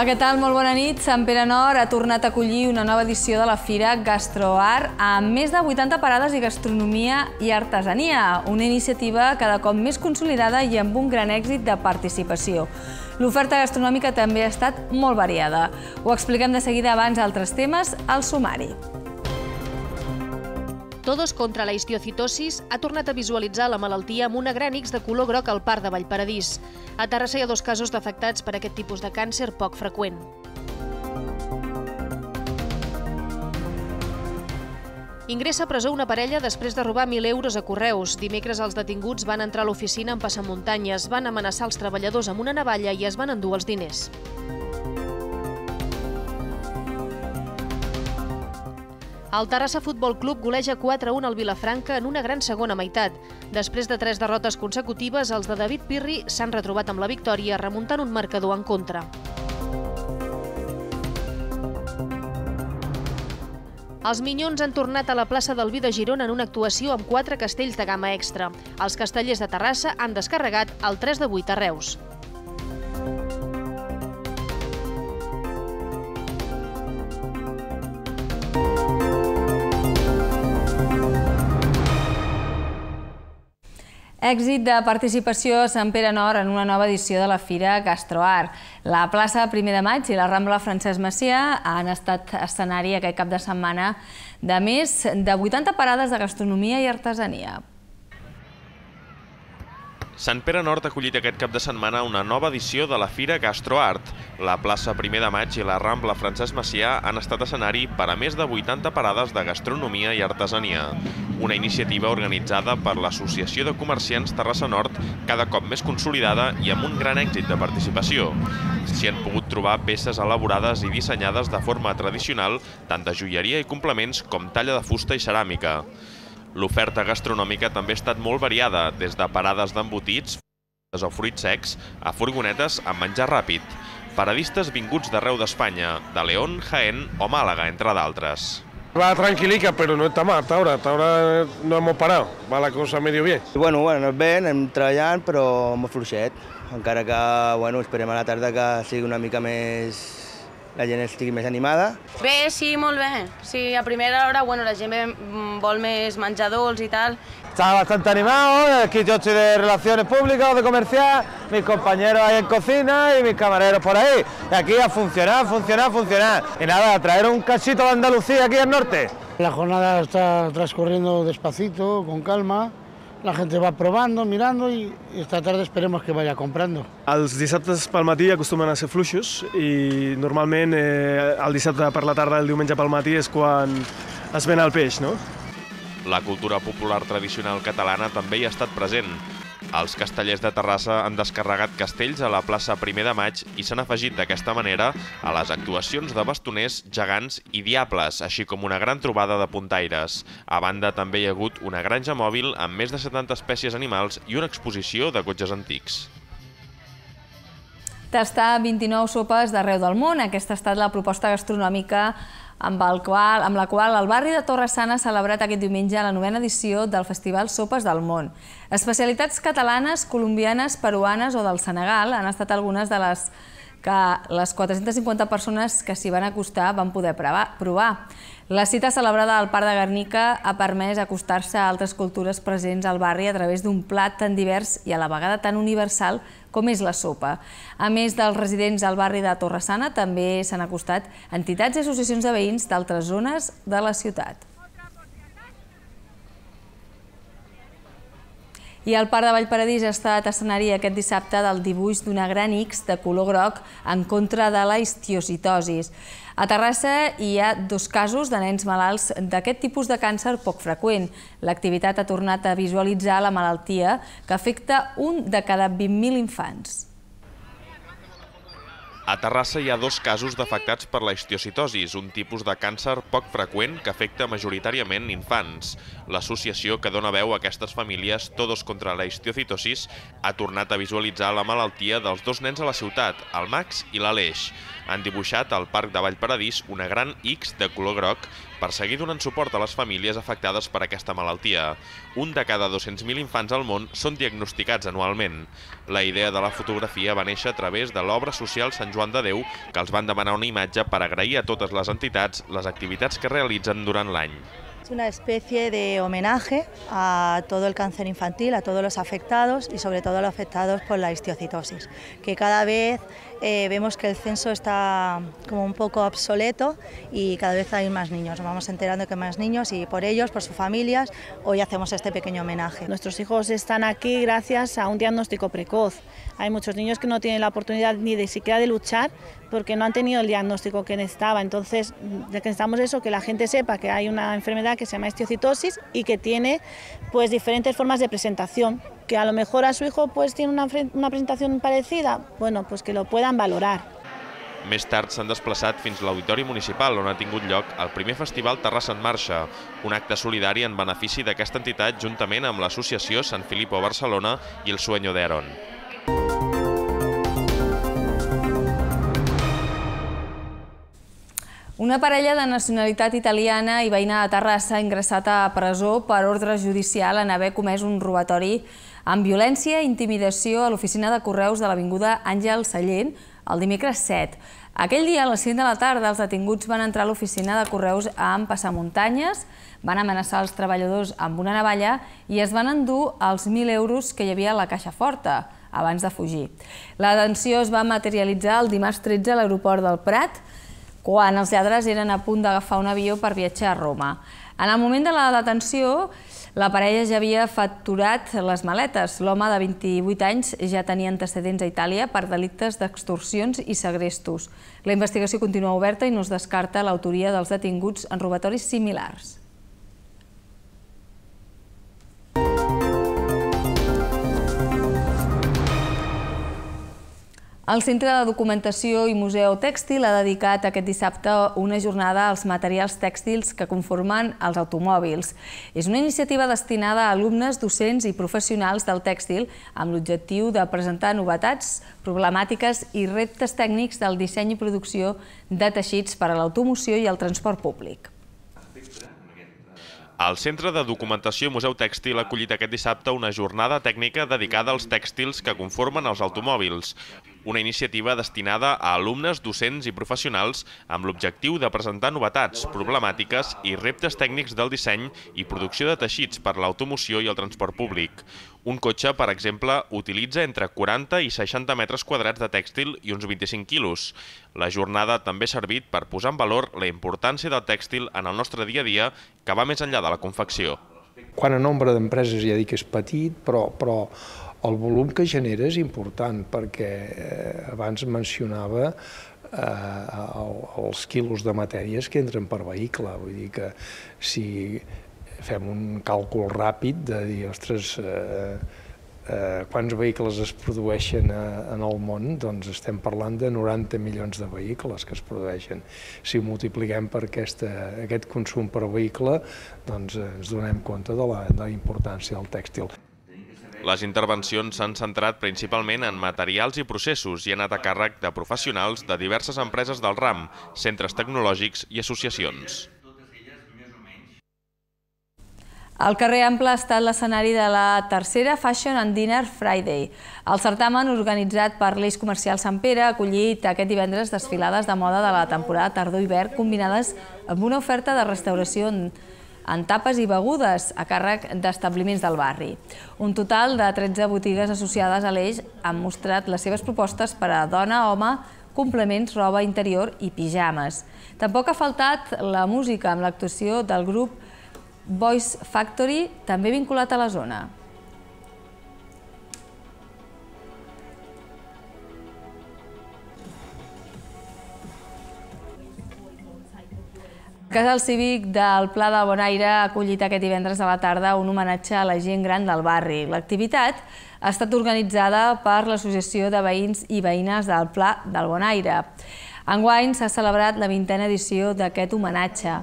Hola, què tal? Molt bona nit. Sant Pere Nord ha tornat a acollir una nova edició de la Fira Gastroart amb més de 80 parades i gastronomia i artesania, una iniciativa cada cop més consolidada i amb un gran èxit de participació. L'oferta gastronòmica també ha estat molt variada. Ho expliquem de seguida abans altres temes al sumari. Todos contra la histiocitosis ha tornat a visualitzar la malaltia amb una gran X de color groc al parc de Vallparadís. A Terrassa hi ha dos casos d'afectats per aquest tipus de càncer poc freqüent. Ingressa a presó una parella després de robar 1.000 euros a Correus. Dimecres els detinguts van entrar a l'oficina en passamuntanyes, van amenaçar els treballadors amb una navalla i es van endur els diners. El Terrassa Futbol Club goleja 4-1 al Vilafranca en una gran segona meitat. Després de tres derrotes consecutives, els de David Pirri s'han retrobat amb la victòria, remuntant un marcador en contra. Els Minyons han tornat a la plaça del Vi de Girona en una actuació amb quatre castells de gamma extra. Els castellers de Terrassa han descarregat el 3 de 8 a Reus. Èxit de participació a Sant Pere Nord en una nova edició de la Fira Gastroart. La plaça 1 de maig i la Rambla Francesc Macià han estat escenari aquest cap de setmana de més de 80 parades de gastronomia i artesania. Sant Pere Nord ha acollit aquest cap de setmana una nova edició de la Fira Gastroart. La plaça 1 de maig i la Rambla Francesc Macià han estat escenari per a més de 80 parades de gastronomia i artesania. Una iniciativa organitzada per l'Associació de Comerciants Terrassa Nord, cada cop més consolidada i amb un gran èxit de participació. S'hi han pogut trobar peces elaborades i dissenyades de forma tradicional, tant de joieria i complements com talla de fusta i ceràmica. L'oferta gastronòmica també ha estat molt variada, des de parades d'embotits, o fruits secs, a furgonetes amb menjar ràpid, paradistes vinguts d'arreu d'Espanya, de León, Jaén o Màlaga, entre d'altres. Va tranquilica, però no està mal Taura. Taura no hem parat, Va la cosa medio bien. Bueno, bueno, ben, anem treballant, però molt fluixet. Encara que, bueno, esperem a la tarda que sigui una mica més la gent estigui es animada. ve sí, muy bien... Sí, a primera hora, bueno, la gent mm, vol manchados y tal. Estaba bastante animado, aquí yo estoy de relaciones públicas, o de comercial, mis compañeros ahí en cocina y mis camareros por ahí. Y aquí a funcionar, funcionar, funcionar. Y nada, a traer un cachito de Andalucía aquí al norte. La jornada está transcurriendo despacito, con calma. la gente va probando, mirando y, esta tarde esperemos que vaya comprando. Els dissabtes pel matí acostumen a ser fluixos i normalment eh, el dissabte per la tarda, el diumenge pel matí és quan es ven el peix, no? La cultura popular tradicional catalana també hi ha estat present. Els castellers de Terrassa han descarregat castells a la plaça 1 de maig i s'han afegit d'aquesta manera a les actuacions de bastoners, gegants i diables, així com una gran trobada de puntaires. A banda, també hi ha hagut una granja mòbil amb més de 70 espècies animals i una exposició de cotxes antics. Tastar 29 sopes d'arreu del món. Aquesta ha estat la proposta gastronòmica amb, el qual, amb la qual el barri de Torre Sana ha celebrat aquest diumenge la novena edició del Festival Sopes del Món. Especialitats catalanes, colombianes, peruanes o del Senegal han estat algunes de les que les 450 persones que s'hi van acostar van poder provar. La cita celebrada al Parc de Guernica ha permès acostar-se a altres cultures presents al barri a través d'un plat tan divers i a la vegada tan universal com és la sopa. A més dels residents al barri de Torresana, també s'han acostat entitats i associacions de veïns d'altres zones de la ciutat. I el Parc de Vallparadís ha estat escenari aquest dissabte del dibuix d'una gran X de color groc en contra de la histiocitosis. A Terrassa hi ha dos casos de nens malalts d'aquest tipus de càncer poc freqüent. L'activitat ha tornat a visualitzar la malaltia que afecta un de cada 20.000 infants. A Terrassa hi ha dos casos d'afectats per la histiocitosis, un tipus de càncer poc freqüent que afecta majoritàriament infants. L'associació que dona veu a aquestes famílies Todos contra la histiocitosis ha tornat a visualitzar la malaltia dels dos nens a la ciutat, el Max i l'Aleix. Han dibuixat al Parc de Vallparadís una gran X de color groc per seguir donant suport a les famílies afectades per aquesta malaltia. Un de cada 200.000 infants al món són diagnosticats anualment. La idea de la fotografia va néixer a través de l'obra social Sant Joan de Déu, que els van demanar una imatge per agrair a totes les entitats les activitats que realitzen durant l'any. Es una especie de homenaje a todo el cáncer infantil, a todos los afectados y sobre todo a los afectados por la histiocitosis, que cada vez Eh, vemos que el censo está como un poco obsoleto y cada vez hay más niños. Nos vamos enterando que hay más niños y por ellos, por sus familias, hoy hacemos este pequeño homenaje. Nuestros hijos están aquí gracias a un diagnóstico precoz. Hay muchos niños que no tienen la oportunidad ni de siquiera de luchar porque no han tenido el diagnóstico que necesitaba. Entonces, necesitamos eso, que la gente sepa que hay una enfermedad que se llama estiocitosis y que tiene pues diferentes formas de presentación. Que a lo mejor a su hijo pues tiene una, una presentación parecida, bueno, pues que lo puedan valorar. Més tard s'han desplaçat fins a l'Auditori Municipal, on ha tingut lloc el primer festival Terrassa en Marxa, un acte solidari en benefici d'aquesta entitat juntament amb l'associació Sant Filippo Barcelona i el Sueño d'Aaron. Una parella de nacionalitat italiana i veïna de Terrassa ha ingressat a presó per ordre judicial en haver comès un robatori amb violència i intimidació a l'oficina de correus de l'Avinguda Àngel Sallent el dimecres 7. Aquell dia, a les 5 de la tarda, els detinguts van entrar a l'oficina de correus amb passamuntanyes, van amenaçar els treballadors amb una navalla i es van endur els 1.000 euros que hi havia a la caixa forta abans de fugir. La detenció es va materialitzar el dimarts 13 a l'aeroport del Prat, quan els lladres eren a punt d'agafar un avió per viatjar a Roma. En el moment de la detenció, la parella ja havia facturat les maletes. L'home de 28 anys ja tenia antecedents a Itàlia per delictes d'extorsions i segrestos. La investigació continua oberta i no es descarta l'autoria dels detinguts en robatoris similars. El Centre de Documentació i Museu Tèxtil ha dedicat aquest dissabte una jornada als materials tèxtils que conformen els automòbils. És una iniciativa destinada a alumnes, docents i professionals del tèxtil amb l'objectiu de presentar novetats, problemàtiques i reptes tècnics del disseny i producció de teixits per a l'automoció i el transport públic. El Centre de Documentació i Museu Tèxtil ha acollit aquest dissabte una jornada tècnica dedicada als tèxtils que conformen els automòbils una iniciativa destinada a alumnes, docents i professionals amb l'objectiu de presentar novetats, problemàtiques i reptes tècnics del disseny i producció de teixits per l'automoció i el transport públic. Un cotxe, per exemple, utilitza entre 40 i 60 metres quadrats de tèxtil i uns 25 quilos. La jornada també ha servit per posar en valor la importància del tèxtil en el nostre dia a dia, que va més enllà de la confecció. Quan a nombre d'empreses ja dic que és petit, però, però el volum que genera és important perquè eh, abans mencionava eh, els quilos de matèries que entren per vehicle. Vull dir que si fem un càlcul ràpid de dir, ostres, eh, eh, quants vehicles es produeixen a, eh, en el món, doncs estem parlant de 90 milions de vehicles que es produeixen. Si ho multipliquem per aquesta, aquest consum per vehicle, doncs eh, ens donem compte de la, de la importància del tèxtil. Les intervencions s'han centrat principalment en materials i processos i han anat a càrrec de professionals de diverses empreses del RAM, centres tecnològics i associacions. El carrer Ample ha estat l'escenari de la tercera Fashion and Dinner Friday. El certamen, organitzat per l'Eix Comercial Sant Pere, ha acollit aquest divendres desfilades de moda de la temporada tardor-hivern combinades amb una oferta de restauració en en tapes i begudes a càrrec d'establiments del barri. Un total de 13 botigues associades a l'eix han mostrat les seves propostes per a dona, home, complements, roba interior i pijames. Tampoc ha faltat la música amb l'actuació del grup Voice Factory, també vinculat a la zona. Casal Cívic del Pla de Bonaire ha acollit aquest divendres a la tarda un homenatge a la gent gran del barri. L'activitat ha estat organitzada per l'Associació de Veïns i Veïnes del Pla del Bonaire. Enguany s'ha celebrat la vintena edició d'aquest homenatge.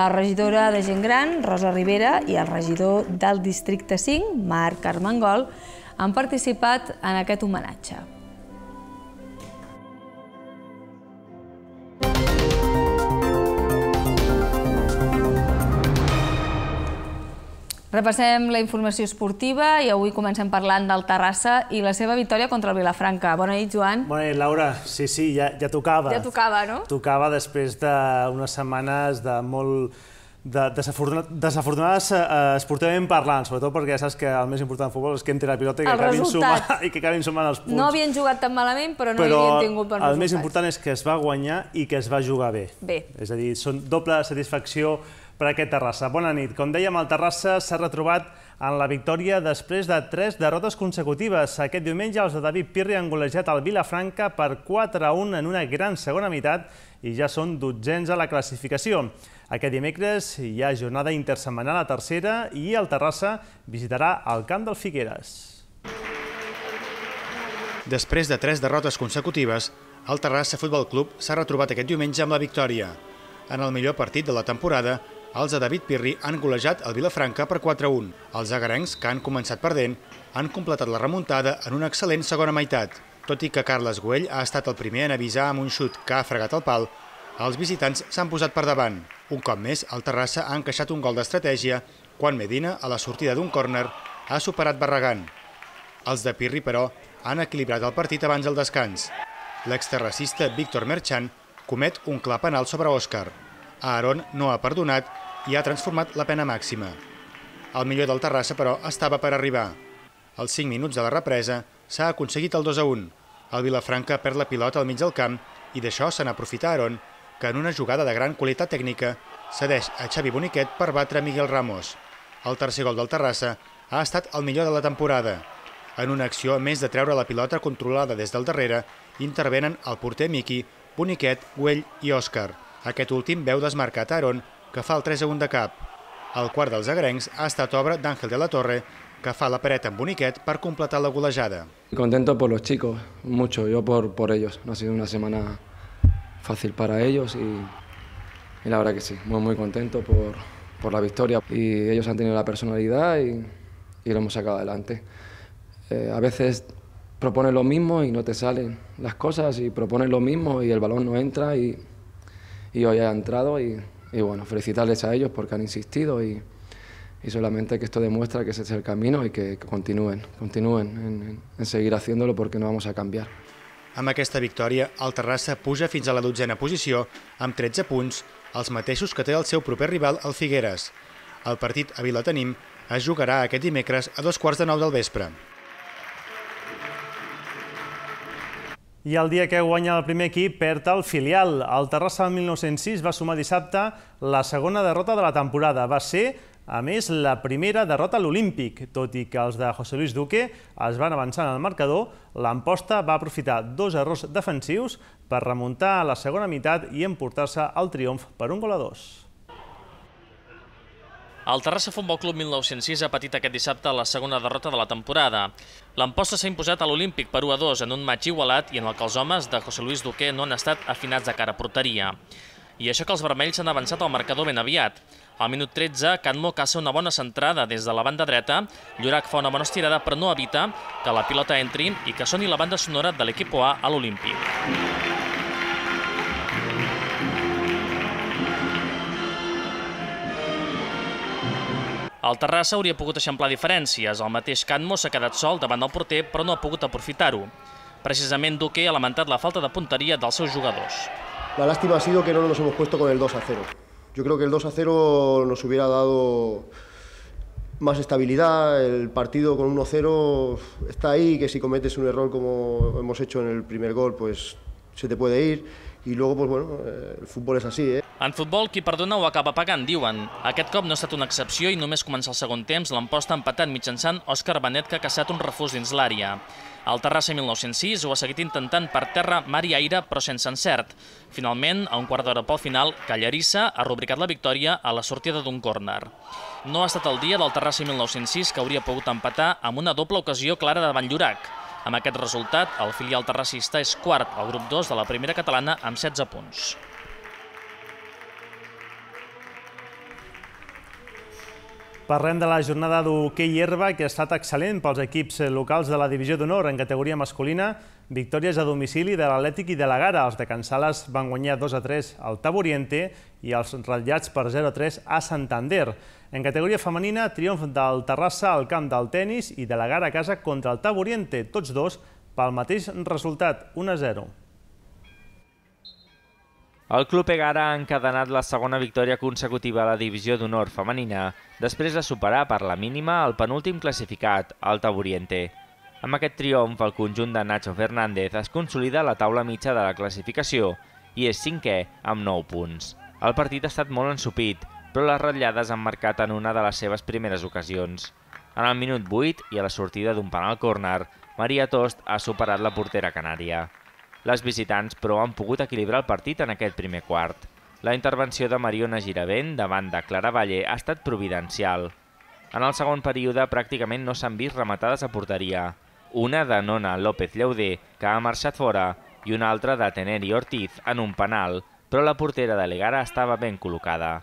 La regidora de gent gran, Rosa Rivera, i el regidor del districte 5, Marc Armengol, han participat en aquest homenatge. Repassem la informació esportiva i avui comencem parlant del Terrassa i la seva victòria contra el Vilafranca. Bona nit, Joan. Bona nit, Laura. Sí, sí, ja, ja tocava. Ja tocava, no? Tocava després d'unes setmanes de molt de, desafortunades, desafortunades eh, esportivament parlant, sobretot perquè ja saps que el més important del futbol és que entri la pilota i que, acabin sumant, els punts. No havien jugat tan malament, però no havien tingut per resultats. Però el més important és que es va guanyar i que es va jugar Bé. És a dir, són doble satisfacció per aquest Terrassa. Bona nit. Com dèiem, el Terrassa s'ha retrobat en la victòria després de tres derrotes consecutives. Aquest diumenge els de David Pirri han golejat el Vilafranca per 4 a 1 en una gran segona meitat i ja són dotzens a la classificació. Aquest dimecres hi ha jornada intersetmanal a tercera i el Terrassa visitarà el camp del Figueres. Després de tres derrotes consecutives, el Terrassa Futbol Club s'ha retrobat aquest diumenge amb la victòria. En el millor partit de la temporada, els de David Pirri han golejat el Vilafranca per 4-1. Els agarencs, que han començat perdent, han completat la remuntada en una excel·lent segona meitat. Tot i que Carles Güell ha estat el primer en avisar amb un xut que ha fregat el pal, els visitants s'han posat per davant. Un cop més, el Terrassa ha encaixat un gol d'estratègia quan Medina, a la sortida d'un còrner, ha superat Barragán. Els de Pirri, però, han equilibrat el partit abans del descans. L'exterracista Víctor Merchan comet un clar penal sobre Òscar. Aaron no ha perdonat i ha transformat la pena màxima. El millor del Terrassa, però, estava per arribar. Als 5 minuts de la represa s'ha aconseguit el 2 a 1. El Vilafranca perd la pilota al mig del camp i d'això se n'aprofita Aaron, que en una jugada de gran qualitat tècnica cedeix a Xavi Boniquet per batre Miguel Ramos. El tercer gol del Terrassa ha estat el millor de la temporada. En una acció, a més de treure la pilota controlada des del darrere, intervenen el porter Miki, Boniquet, Güell i Òscar. Aquest últim veu desmarcat Aaron que fa el 3 a 1 de cap. al quart dels agrencs ha estat obra d'Àngel de la Torre, que fa la pereta en boniquet ...para completar la golejada. Contento por los chicos, mucho, yo por, por ellos. Ha sido una semana fácil para ellos y, la verdad que sí, muy muy contento por, por la victoria. Y ellos han tenido la personalidad y, lo hemos sacado adelante. Eh, a veces proponen lo mismo y no te salen las cosas y proponen lo mismo y el balón no entra y, y hoy ha entrado y y bueno, felicitarles a ellos porque han insistido y, y solamente que esto demuestra que ese es el camino y que, que continúen, continúen en, en, seguir haciéndolo porque no vamos a cambiar. Amb aquesta victòria, el Terrassa puja fins a la dotzena posició amb 13 punts, els mateixos que té el seu proper rival, el Figueres. El partit a Vilatenim es jugarà aquest dimecres a dos quarts de nou del vespre. I el dia que guanya el primer equip perd el filial. El Terrassa del 1906 va sumar dissabte la segona derrota de la temporada. Va ser, a més, la primera derrota a l'Olímpic. Tot i que els de José Luis Duque es van avançar en el marcador, l'Amposta va aprofitar dos errors defensius per remuntar a la segona meitat i emportar-se el triomf per un gol a dos. El Terrassa Futbol Club 1906 ha patit aquest dissabte la segona derrota de la temporada. L'emposta s'ha imposat a l'Olímpic per 1 a 2 en un maig igualat i en el que els homes de José Luis Duque no han estat afinats de cara a porteria. I això que els vermells han avançat al marcador ben aviat. Al minut 13, Canmo caça una bona centrada des de la banda dreta, Llorac fa una bona estirada però no evita que la pilota entri i que soni la banda sonora de l'equip A a l'Olímpic. El Terrassa hauria podido eixamplar diferències. El mateix Canmo s'ha quedat sol davant del porter, però no ha pogut aprofitar-ho. Precisament Duque ha lamentat la falta de punteria de seus jugadors. La lástima ha sido que no nos hemos puesto con el 2 0. Yo creo que el 2 0 nos hubiera dado más estabilidad, el partido con 1-0 está ahí, que si cometes un error como hemos hecho en el primer gol, pues se te puede ir. Y luego, pues bueno, eh, el fútbol es así, ¿eh? En futbol, qui perdona ho acaba pagant, diuen. Aquest cop no ha estat una excepció i només comença el segon temps l'emposta empatat mitjançant Òscar Benet, que ha caçat un refús dins l'àrea. El Terrassa 1906 ho ha seguit intentant per terra i Aire, però sense encert. Finalment, a un quart d'hora pel final, Callarissa ha rubricat la victòria a la sortida d'un córner. No ha estat el dia del Terrassa 1906 que hauria pogut empatar amb una doble ocasió clara davant Llorac. Amb aquest resultat, el filial terrassista és quart al grup 2 de la primera catalana amb 16 punts. Parlem de la jornada d'hoquei herba, que ha estat excel·lent pels equips locals de la Divisió d'Honor en categoria masculina. Victòries a domicili de l'Atlètic i de la Gara. Els de Can Sales van guanyar 2 a 3 al Taboriente i els ratllats per 0 a 3 a Santander. En categoria femenina, triomf del Terrassa al camp del tennis i de la Gara a casa contra el Taboriente, tots dos pel mateix resultat, 1 a 0. El club Egara ha encadenat la segona victòria consecutiva a la divisió d'honor femenina després de superar per la mínima el penúltim classificat, el Oriente. Amb aquest triomf, el conjunt de Nacho Fernández es consolida a la taula mitja de la classificació i és cinquè amb 9 punts. El partit ha estat molt ensupit, però les ratllades han marcat en una de les seves primeres ocasions. En el minut 8 i a la sortida d'un penal córner, Maria Tost ha superat la portera canària. Les visitants, però, han pogut equilibrar el partit en aquest primer quart. La intervenció de Mariona Giravent davant de Clara Valle ha estat providencial. En el segon període pràcticament no s'han vist rematades a porteria. Una de Nona López Lleudé, que ha marxat fora, i una altra de Teneri Ortiz en un penal, però la portera de l'Egara estava ben col·locada.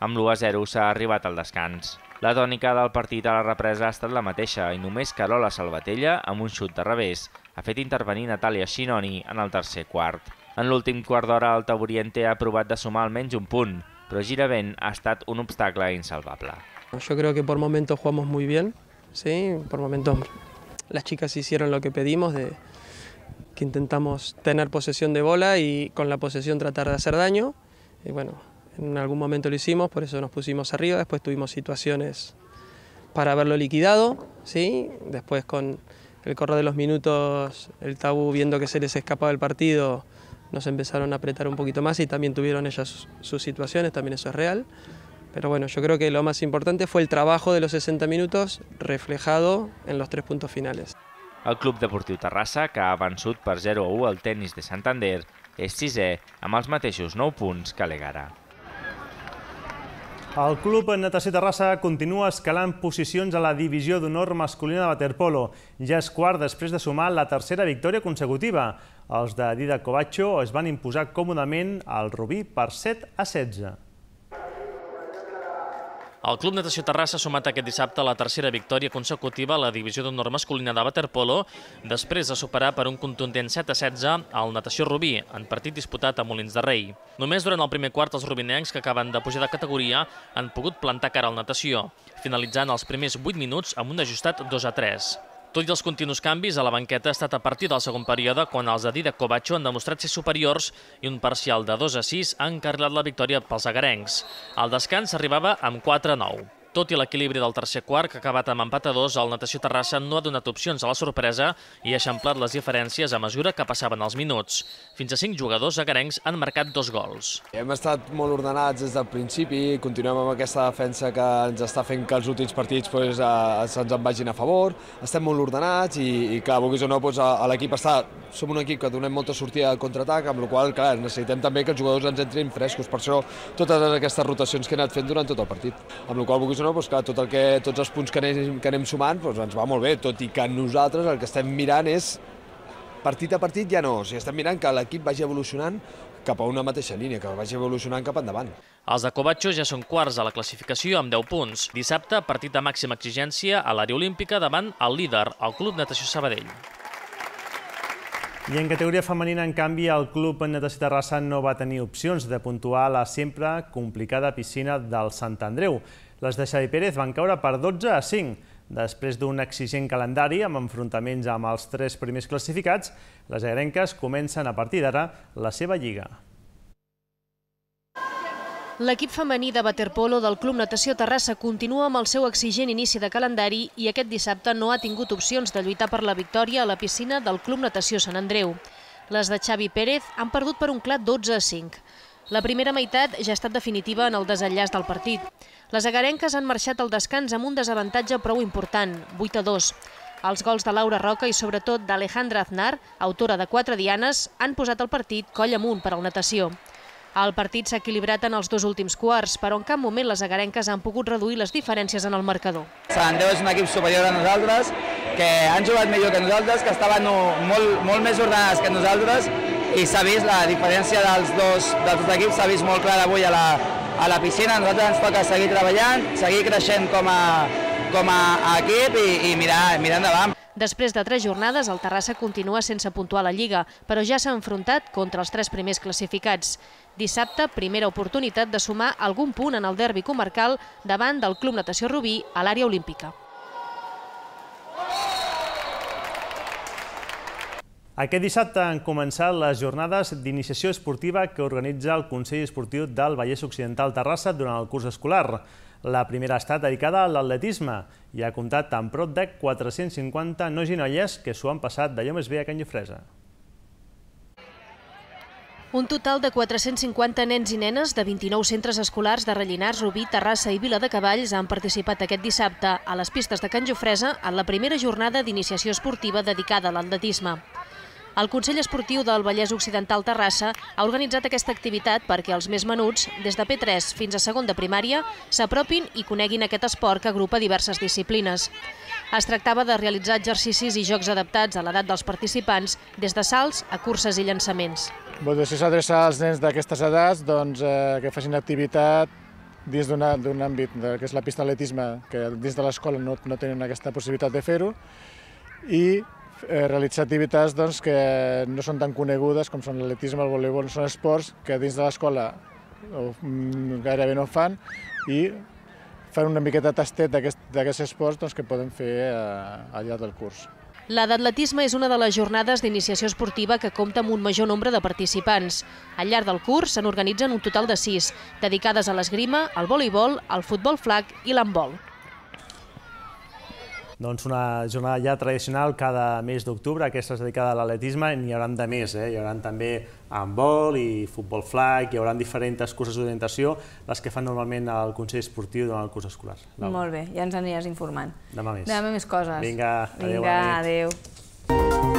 Amb l'1-0 s'ha arribat al descans. La tònica del partit a la represa ha estat la mateixa i només Carola Salvatella, amb un xut de revés, ha fet intervenir Natàlia Xinoni en el tercer quart. En l'últim quart d'hora, el Taburiente ha provat de sumar almenys un punt, però Giravent ha estat un obstacle insalvable. Yo creo que por momentos jugamos muy bien, sí, por momentos las chicas hicieron lo que pedimos de que intentamos tener posesión de bola y con la posesión tratar de hacer daño y bueno, En algún momento lo hicimos, por eso nos pusimos arriba, después tuvimos situaciones para haberlo liquidado, ¿sí? después con el corro de los minutos, el tabú viendo que se les escapaba el partido, nos empezaron a apretar un poquito más y también tuvieron ellas sus, situaciones, también eso es real. Pero bueno, yo creo que lo más importante fue el trabajo de los 60 minutos reflejado en los tres puntos finales. Al Club deportivo Terrassa, que ha vençut per 0-1 al tenis de Santander, és sisè amb els mateixos 9 punts que El Club Natació Terrassa continua escalant posicions a la divisió d'honor masculina de waterpolo. Ja és quart després de sumar la tercera victòria consecutiva. Els de Dida Covacho es van imposar còmodament al Rubí per 7 a 16. El Club Natació Terrassa ha sumat aquest dissabte la tercera victòria consecutiva a la divisió d'honor masculina de waterpolo, després de superar per un contundent 7 a 16 al Natació Rubí, en partit disputat a Molins de Rei. Només durant el primer quart els rubinencs, que acaben de pujar de categoria, han pogut plantar cara al natació, finalitzant els primers 8 minuts amb un ajustat 2 a 3. Tot i els continus canvis, a la banqueta ha estat a partir del segon període quan els de Didac Covacho han demostrat ser superiors i un parcial de 2 a 6 ha encarrilat la victòria pels agarencs. El descans arribava amb 4 a 9. Tot i l'equilibri del tercer quart, que ha acabat amb empat a dos, el Natació Terrassa no ha donat opcions a la sorpresa i ha eixamplat les diferències a mesura que passaven els minuts. Fins a cinc jugadors agarencs han marcat dos gols. Hem estat molt ordenats des del principi, continuem amb aquesta defensa que ens està fent que els últims partits doncs, se'ns en vagin a favor, estem molt ordenats i, i clar, vulguis o no, doncs, l'equip està... Som un equip que donem molta sortida al contraatac, amb la qual cosa, necessitem també que els jugadors ens entrin frescos, per això totes aquestes rotacions que he anat fent durant tot el partit, amb la qual cosa, vulguis o no, no? pues doncs clar, tot el que, tots els punts que anem, que anem sumant pues doncs ens va molt bé, tot i que nosaltres el que estem mirant és partit a partit ja no, o sigui, estem mirant que l'equip vagi evolucionant cap a una mateixa línia, que vagi evolucionant cap endavant. Els de Covatxo ja són quarts a la classificació amb 10 punts. Dissabte, partit de màxima exigència a l'àrea olímpica davant el líder, el Club Natació Sabadell. I en categoria femenina, en canvi, el club Natació Terrassa no va tenir opcions de puntuar a la sempre complicada piscina del Sant Andreu. Les de Xavi Pérez van caure per 12 a 5. Després d'un exigent calendari amb enfrontaments amb els tres primers classificats, les agrenques comencen a partir d'ara la seva lliga. L'equip femení de waterpolo del Club Natació Terrassa continua amb el seu exigent inici de calendari i aquest dissabte no ha tingut opcions de lluitar per la victòria a la piscina del Club Natació Sant Andreu. Les de Xavi Pérez han perdut per un clat 12 a 5. La primera meitat ja ha estat definitiva en el desenllaç del partit. Les agarenques han marxat al descans amb un desavantatge prou important, 8 a 2. Els gols de Laura Roca i sobretot d'Alejandra Aznar, autora de quatre dianes, han posat el partit coll amunt per al natació. El partit s'ha equilibrat en els dos últims quarts, però en cap moment les agarenques han pogut reduir les diferències en el marcador. Sant Andreu és un equip superior a nosaltres, que han jugat millor que nosaltres, que estaven molt, molt més ordenades que nosaltres i s'ha vist la diferència dels dos, dels dos equips, s'ha vist molt clara avui a la, a la piscina. A nosaltres ens toca seguir treballant, seguir creixent com a, com a equip i, i mirar, mirar endavant. Després de tres jornades, el Terrassa continua sense puntuar la Lliga, però ja s'ha enfrontat contra els tres primers classificats. Dissabte, primera oportunitat de sumar algun punt en el derbi comarcal davant del Club Natació Rubí a l'àrea olímpica. Aquest dissabte han començat les jornades d'iniciació esportiva que organitza el Consell Esportiu del Vallès Occidental Terrassa durant el curs escolar. La primera ha estat dedicada a l'atletisme i ha comptat amb prop de 450 nois i noies que s'ho han passat d'allò més bé a Can Llofresa. Un total de 450 nens i nenes de 29 centres escolars de Rellinars, Rubí, Terrassa i Vila de Cavalls han participat aquest dissabte a les pistes de Can Jofresa en la primera jornada d'iniciació esportiva dedicada a l'atletisme. El Consell Esportiu del Vallès Occidental Terrassa ha organitzat aquesta activitat perquè els més menuts, des de P3 fins a segon de primària, s'apropin i coneguin aquest esport que agrupa diverses disciplines. Es tractava de realitzar exercicis i jocs adaptats a l'edat dels participants, des de salts a curses i llançaments. si s'adreça als nens d'aquestes edats, doncs, eh, que facin activitat dins d'un àmbit, que és la pista d'atletisme, que dins de l'escola no, no tenen aquesta possibilitat de fer-ho, i Eh, realitzar activitats doncs, que no són tan conegudes com són l'atletisme, el voleibol, són esports que dins de l'escola mm, gairebé no fan i fan una miqueta tastet d'aquests esports doncs, que poden fer eh, al llarg del curs. La d'atletisme és una de les jornades d'iniciació esportiva que compta amb un major nombre de participants. Al llarg del curs se n'organitzen un total de sis, dedicades a l'esgrima, al voleibol, al futbol flac i l'handbol doncs una jornada ja tradicional cada mes d'octubre, aquesta és dedicada a l'atletisme, n'hi haurà de més, eh? hi haurà també handbol i futbol flag, hi haurà diferents curses d'orientació, les que fan normalment el Consell Esportiu durant el curs escolar. Laura. Molt bé, ja ens aniràs informant. Demà més. Demà més coses. Vinga, adéu. Vinga, adéu. adéu.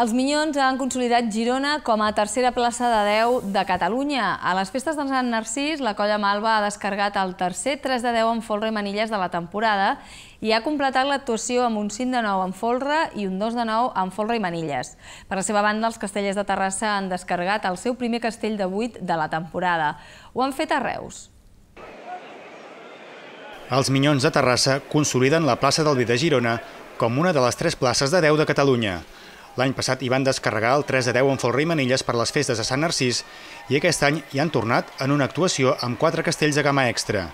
Els Minyons han consolidat Girona com a tercera plaça de 10 de Catalunya. A les festes de Sant Narcís, la colla Malva ha descarregat el tercer 3 de 10 en folre i manilles de la temporada i ha completat l'actuació amb un 5 de 9 en folre i un 2 de 9 en folre i manilles. Per la seva banda, els castellers de Terrassa han descarregat el seu primer castell de 8 de la temporada. Ho han fet a Reus. Els Minyons de Terrassa consoliden la plaça del Vida Girona com una de les tres places de 10 de Catalunya. L'any passat hi van descarregar el 3 de 10 en i Manilles per les festes de Sant Narcís i aquest any hi han tornat en una actuació amb quatre castells de gamma extra.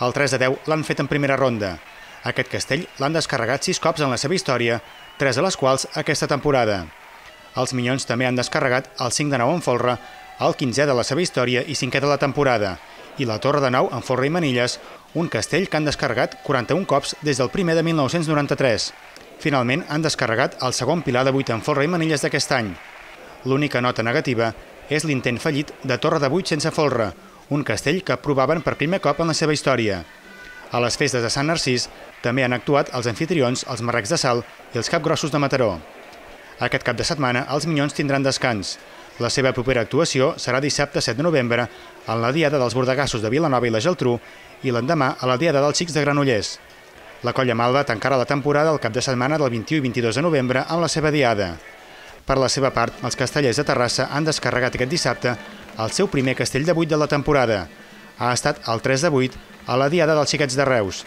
El 3 de 10 l'han fet en primera ronda. Aquest castell l'han descarregat sis cops en la seva història, tres de les quals aquesta temporada. Els Minyons també han descarregat el 5 de 9 en Folra, el 15è de la seva història i 5è de la temporada, i la Torre de 9 en Folra i Manilles, un castell que han descarregat 41 cops des del primer de 1993 finalment han descarregat el segon pilar de 8 en folre i manilles d'aquest any. L'única nota negativa és l'intent fallit de Torre de 8 sense folre, un castell que provaven per primer cop en la seva història. A les festes de Sant Narcís també han actuat els anfitrions, els marrecs de sal i els capgrossos de Mataró. Aquest cap de setmana els Minyons tindran descans. La seva propera actuació serà dissabte 7 de novembre en la Diada dels Bordegassos de Vilanova i la Geltrú i l'endemà a la Diada dels Xics de Granollers. La colla malva tancarà la temporada el cap de setmana del 21 i 22 de novembre amb la seva diada. Per la seva part, els castellers de Terrassa han descarregat aquest dissabte el seu primer castell de 8 de la temporada. Ha estat el 3 de 8 a la Diada dels Xiquets de Reus.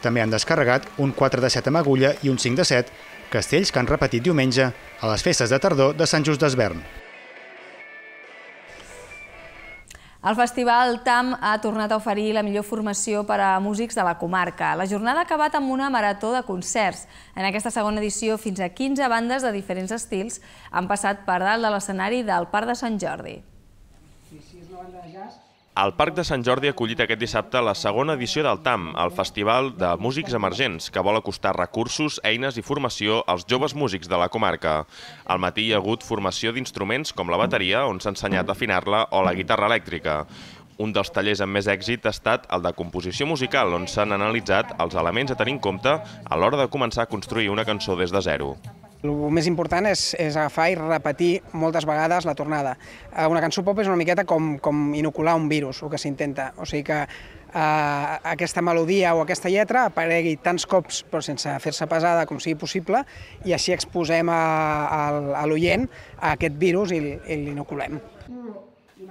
També han descarregat un 4 de 7 amb agulla i un 5 de 7, castells que han repetit diumenge a les festes de tardor de Sant Just d'Esvern. El Festival TAM ha tornat a oferir la millor formació per a músics de la comarca. La jornada ha acabat amb una marató de concerts. En aquesta segona edició, fins a 15 bandes de diferents estils han passat per dalt de l'escenari del Parc de Sant Jordi. Si és la banda de jazz el Parc de Sant Jordi ha acollit aquest dissabte la segona edició del TAM, el Festival de Músics Emergents, que vol acostar recursos, eines i formació als joves músics de la comarca. Al matí hi ha hagut formació d'instruments com la bateria, on s'ha ensenyat a afinar-la, o la guitarra elèctrica. Un dels tallers amb més èxit ha estat el de composició musical, on s'han analitzat els elements a tenir en compte a l'hora de començar a construir una cançó des de zero. El més important és, és agafar i repetir moltes vegades la tornada. Eh, una cançó pop és una miqueta com, com inocular un virus, el que s'intenta. O sigui que eh, aquesta melodia o aquesta lletra aparegui tants cops però sense fer-se pesada com sigui possible i així exposem a, a, a l'oient aquest virus i, i l'inoculem. Mm.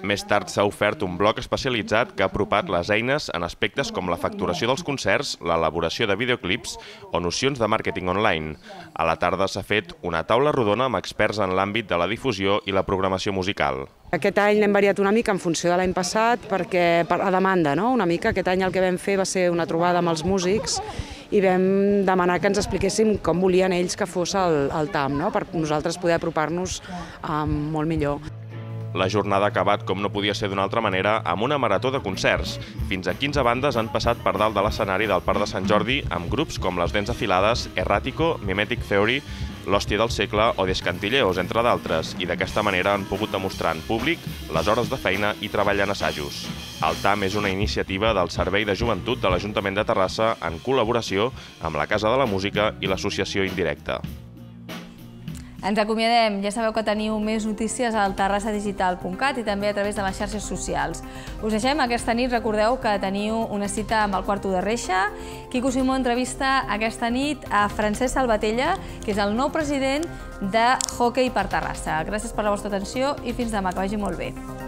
Més tard s'ha ofert un bloc especialitzat que ha apropat les eines en aspectes com la facturació dels concerts, l'elaboració de videoclips o nocions de màrqueting online. A la tarda s'ha fet una taula rodona amb experts en l'àmbit de la difusió i la programació musical. Aquest any l'hem variat una mica en funció de l'any passat perquè per la demanda, no? Una mica aquest any el que vam fer va ser una trobada amb els músics i vam demanar que ens expliquéssim com volien ells que fos el, el TAM, no? per nosaltres poder apropar-nos um, molt millor. La jornada ha acabat, com no podia ser d'una altra manera, amb una marató de concerts. Fins a 15 bandes han passat per dalt de l'escenari del Parc de Sant Jordi amb grups com Les Dents Afilades, Erràtico, Mimetic Theory, L'Hòstia del Segle o Descantilleos, entre d'altres, i d'aquesta manera han pogut demostrar en públic les hores de feina i treballar en assajos. El TAM és una iniciativa del Servei de Joventut de l'Ajuntament de Terrassa en col·laboració amb la Casa de la Música i l'Associació Indirecta. Ens acomiadem. Ja sabeu que teniu més notícies al terrassadigital.cat i també a través de les xarxes socials. Us deixem aquesta nit. Recordeu que teniu una cita amb el quarto de reixa. Quico Simó entrevista aquesta nit a Francesc Salvatella, que és el nou president de Hockey per Terrassa. Gràcies per la vostra atenció i fins demà. Que vagi molt bé.